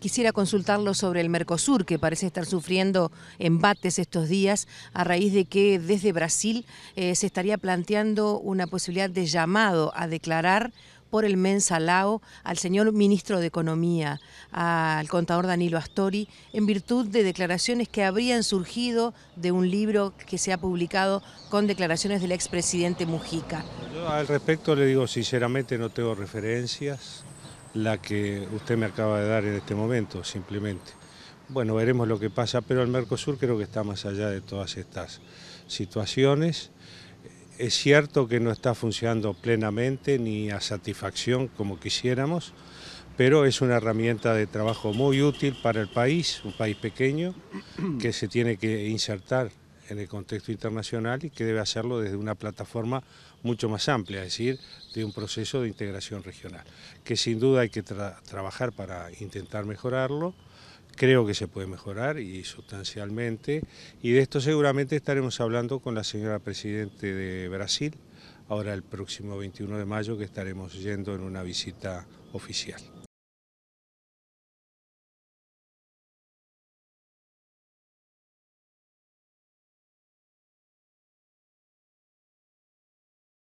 Quisiera consultarlo sobre el Mercosur, que parece estar sufriendo embates estos días a raíz de que desde Brasil eh, se estaría planteando una posibilidad de llamado a declarar por el Mensalao al señor ministro de Economía, al contador Danilo Astori, en virtud de declaraciones que habrían surgido de un libro que se ha publicado con declaraciones del expresidente Mujica. Yo al respecto le digo sinceramente no tengo referencias, la que usted me acaba de dar en este momento, simplemente. Bueno, veremos lo que pasa, pero el Mercosur creo que está más allá de todas estas situaciones. Es cierto que no está funcionando plenamente ni a satisfacción como quisiéramos, pero es una herramienta de trabajo muy útil para el país, un país pequeño que se tiene que insertar en el contexto internacional y que debe hacerlo desde una plataforma mucho más amplia, es decir, de un proceso de integración regional, que sin duda hay que trabajar para intentar mejorarlo, creo que se puede mejorar y sustancialmente, y de esto seguramente estaremos hablando con la señora Presidente de Brasil, ahora el próximo 21 de mayo que estaremos yendo en una visita oficial.